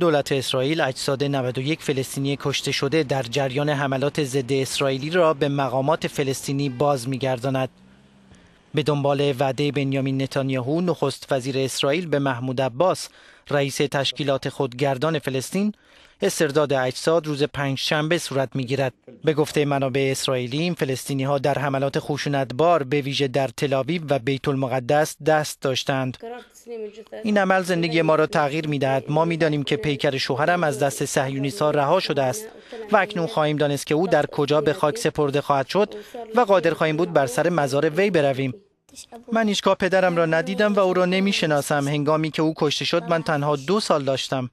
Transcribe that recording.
دولت اسرائیل اجساد 91 فلسطینی کشته شده در جریان حملات ضد اسرائیلی را به مقامات فلسطینی باز می‌گرداند. به دنبال وعده بنیامین نتانیاهو نخست وزیر اسرائیل به محمود عباس رئیس تشکیلات خودگردان فلسطین استرداد اجساد روز پنج شنبه صورت میگیرد به گفته منابع اسرائیلی این فلسطینی ها در حملات خشونتبار به ویژه در تلاویب و بیت المقدس دست داشتند این عمل زندگی ما را تغییر میدهد ما میدانیم که پیکر شوهرم از دست ها رها شده است و اکنون خواهیم دانست که او در کجا به خاک سپرده خواهد شد و قادر خواهیم بود بر سر مزار وی برویم من هیچگاه پدرم را ندیدم و او را نمی شناسم هنگامی که او کشته شد من تنها دو سال داشتم